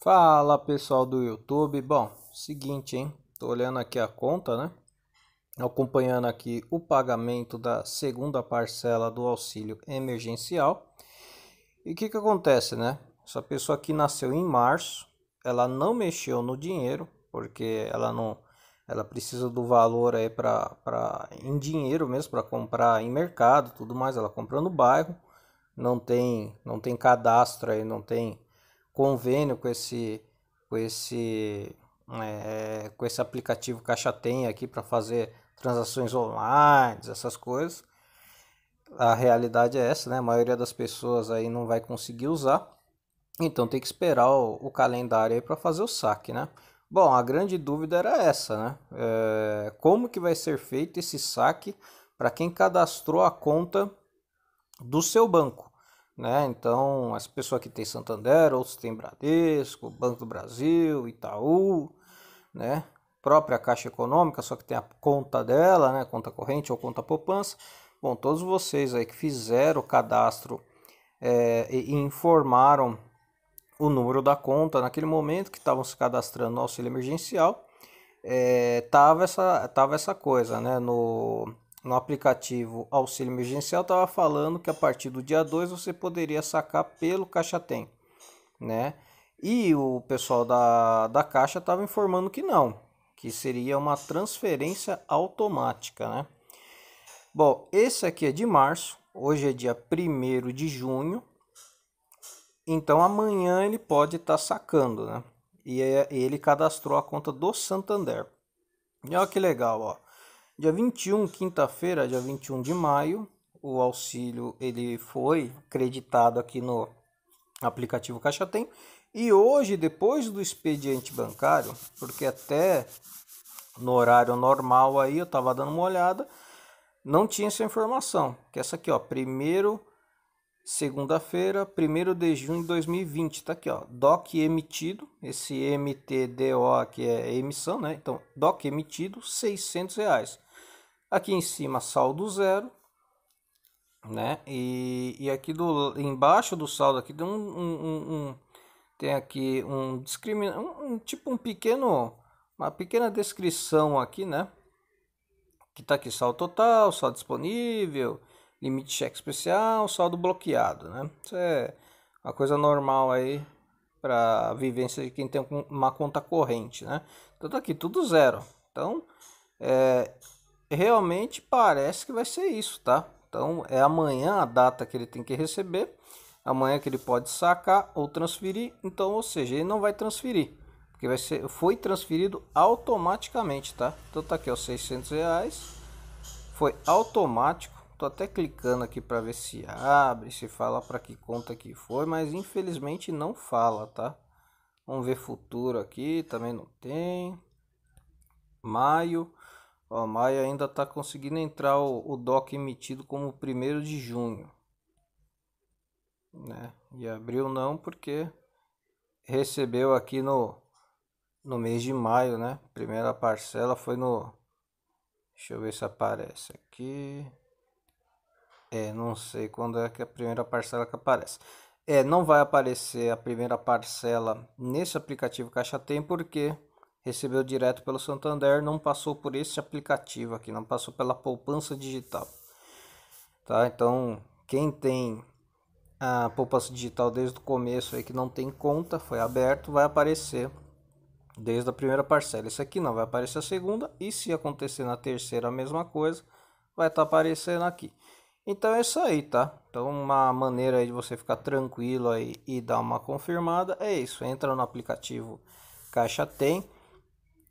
Fala pessoal do YouTube, bom, seguinte, hein? Tô olhando aqui a conta, né? Acompanhando aqui o pagamento da segunda parcela do auxílio emergencial. E o que que acontece, né? Essa pessoa que nasceu em março, ela não mexeu no dinheiro, porque ela não ela precisa do valor aí para para em dinheiro mesmo para comprar em mercado, tudo mais, ela compra no bairro, não tem não tem cadastro aí, não tem convênio com esse com esse é, com esse aplicativo Caixa Tem aqui para fazer transações online, essas coisas. A realidade é essa, né? A maioria das pessoas aí não vai conseguir usar. Então tem que esperar o, o calendário aí para fazer o saque, né? Bom, a grande dúvida era essa, né? É, como que vai ser feito esse saque para quem cadastrou a conta do seu banco? Né? Então, as pessoas que têm Santander, outros têm Bradesco, Banco do Brasil, Itaú, né? própria Caixa Econômica, só que tem a conta dela, né? conta corrente ou conta poupança. Bom, todos vocês aí que fizeram o cadastro é, e informaram o número da conta naquele momento que estavam se cadastrando no auxílio emergencial, é, tava, essa, tava essa coisa, né? No, no aplicativo Auxílio Emergencial estava falando que a partir do dia 2 você poderia sacar pelo Caixa Tem, né? E o pessoal da, da Caixa estava informando que não, que seria uma transferência automática, né? Bom, esse aqui é de março, hoje é dia 1 de junho, então amanhã ele pode estar tá sacando, né? E é, ele cadastrou a conta do Santander. E olha que legal, ó. Dia 21, quinta-feira, dia 21 de maio, o auxílio ele foi creditado aqui no aplicativo Caixa Tem. E hoje, depois do expediente bancário, porque até no horário normal aí eu estava dando uma olhada, não tinha essa informação, que é essa aqui, ó, primeiro segunda-feira, 1 de junho de 2020, tá aqui, ó, DOC emitido, esse MTDO aqui é emissão, né? Então, DOC emitido, 600 reais. Aqui em cima, saldo zero, né? E, e aqui do, embaixo do saldo aqui tem um, um, um tem aqui um, discrimina, um, um tipo um pequeno uma pequena descrição aqui, né? Que tá aqui saldo total, saldo disponível, limite de cheque especial, saldo bloqueado, né? Isso é uma coisa normal aí para vivência de quem tem uma conta corrente, né? Então tá aqui tudo zero. Então, é, realmente parece que vai ser isso, tá? Então é amanhã a data que ele tem que receber, amanhã que ele pode sacar ou transferir, então, ou seja, ele não vai transferir, porque vai ser, foi transferido automaticamente, tá? Então tá aqui, ó, 600 reais, foi automático, tô até clicando aqui para ver se abre, se fala para que conta que foi, mas infelizmente não fala, tá? Vamos ver futuro aqui, também não tem, maio, o maio ainda está conseguindo entrar o, o DOC emitido como 1 de junho. Né? E abril não, porque recebeu aqui no, no mês de maio, né? Primeira parcela foi no. Deixa eu ver se aparece aqui. É, não sei quando é que a primeira parcela que aparece. É, não vai aparecer a primeira parcela nesse aplicativo Caixa Tem, porque recebeu direto pelo Santander, não passou por esse aplicativo aqui, não passou pela poupança digital. Tá? Então, quem tem a poupança digital desde o começo aí que não tem conta, foi aberto, vai aparecer desde a primeira parcela. isso aqui não vai aparecer a segunda e se acontecer na terceira a mesma coisa, vai estar tá aparecendo aqui. Então é isso aí, tá? Então uma maneira aí de você ficar tranquilo aí e dar uma confirmada é isso. Entra no aplicativo Caixa Tem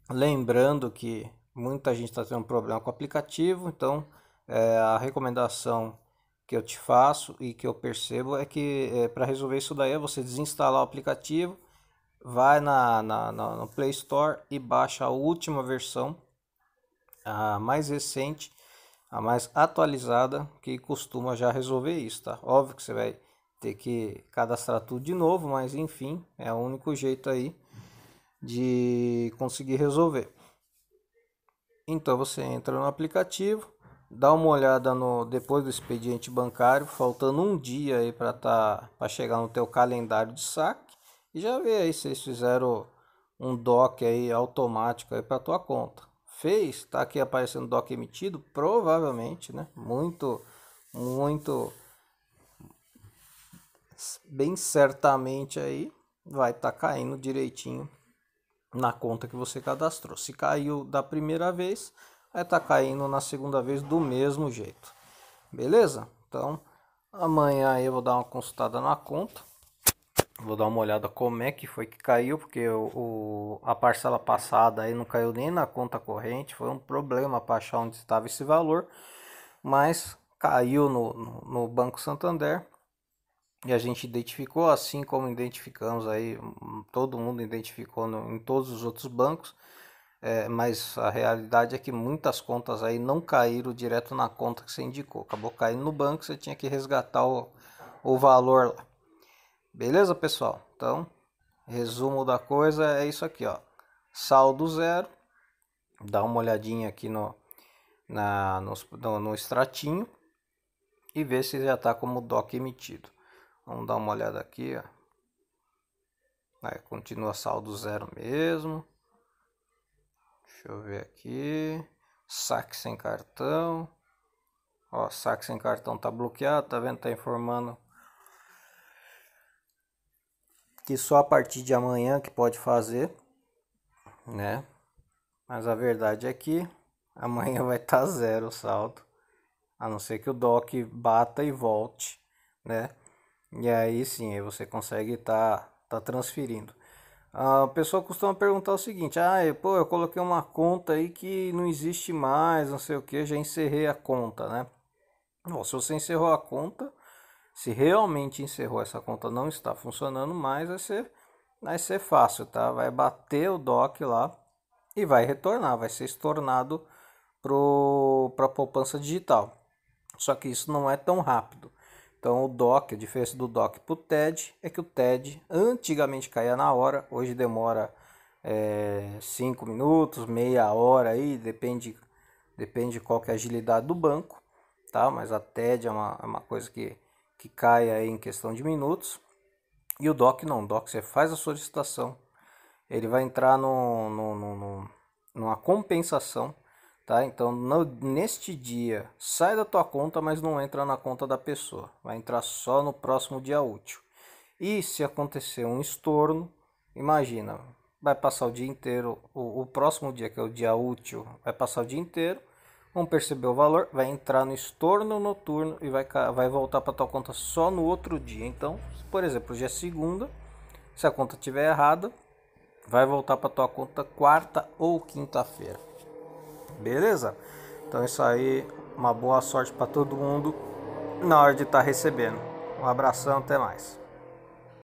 Lembrando que muita gente está tendo problema com o aplicativo, então é, a recomendação que eu te faço e que eu percebo é que é, para resolver isso daí é você desinstalar o aplicativo, vai na, na, na, no Play Store e baixa a última versão, a mais recente, a mais atualizada, que costuma já resolver isso, tá? Óbvio que você vai ter que cadastrar tudo de novo, mas enfim, é o único jeito aí de conseguir resolver. Então você entra no aplicativo, dá uma olhada no depois do expediente bancário, faltando um dia aí para tá, para chegar no teu calendário de saque e já vê aí se eles fizeram um DOC aí automático aí para tua conta. Fez, tá aqui aparecendo DOC emitido, provavelmente, né? Muito muito bem certamente aí vai estar tá caindo direitinho na conta que você cadastrou. Se caiu da primeira vez, vai estar tá caindo na segunda vez do mesmo jeito. Beleza? Então, amanhã eu vou dar uma consultada na conta. Vou dar uma olhada como é que foi que caiu, porque o, o a parcela passada aí não caiu nem na conta corrente. Foi um problema para achar onde estava esse valor, mas caiu no, no, no Banco Santander e a gente identificou, assim como identificamos aí, hum, todo mundo identificou no, em todos os outros bancos, é, mas a realidade é que muitas contas aí não caíram direto na conta que você indicou, acabou caindo no banco, você tinha que resgatar o, o valor lá. Beleza, pessoal? Então, resumo da coisa é isso aqui, ó. Saldo zero. Dá uma olhadinha aqui no, na, no, no, no extratinho e ver se já está como DOC emitido. Vamos dar uma olhada aqui, ó. Aí, continua saldo zero mesmo. Deixa eu ver aqui. Saque sem cartão. Ó, saque sem cartão tá bloqueado, tá vendo? Tá informando que só a partir de amanhã que pode fazer, né? Mas a verdade é que amanhã vai estar tá zero o saldo, a não ser que o DOC bata e volte, né? E aí sim, aí você consegue estar tá, tá transferindo. A pessoa costuma perguntar o seguinte: ah, eu, pô, eu coloquei uma conta aí que não existe mais, não sei o que, já encerrei a conta, né? Bom, se você encerrou a conta, se realmente encerrou essa conta, não está funcionando mais, vai ser, vai ser fácil, tá? Vai bater o DOC lá e vai retornar, vai ser estornado para a poupança digital. Só que isso não é tão rápido. Então o DOC, a diferença do DOC para o TED é que o TED antigamente caía na hora, hoje demora 5 é, minutos, meia hora aí, depende, depende qual que é a agilidade do banco, tá? Mas a TED é uma, é uma coisa que, que cai aí em questão de minutos. E o DOC não, o DOC você faz a solicitação, ele vai entrar no, no, no, no numa compensação Tá? Então, no, neste dia, sai da tua conta, mas não entra na conta da pessoa. Vai entrar só no próximo dia útil. E se acontecer um estorno, imagina, vai passar o dia inteiro, o, o próximo dia, que é o dia útil, vai passar o dia inteiro, vão perceber o valor, vai entrar no estorno noturno e vai, vai voltar para tua conta só no outro dia. Então, por exemplo, hoje é segunda, se a conta estiver errada, vai voltar para tua conta quarta ou quinta-feira. Beleza? Então isso aí, uma boa sorte para todo mundo na hora de estar tá recebendo. Um abração, até mais.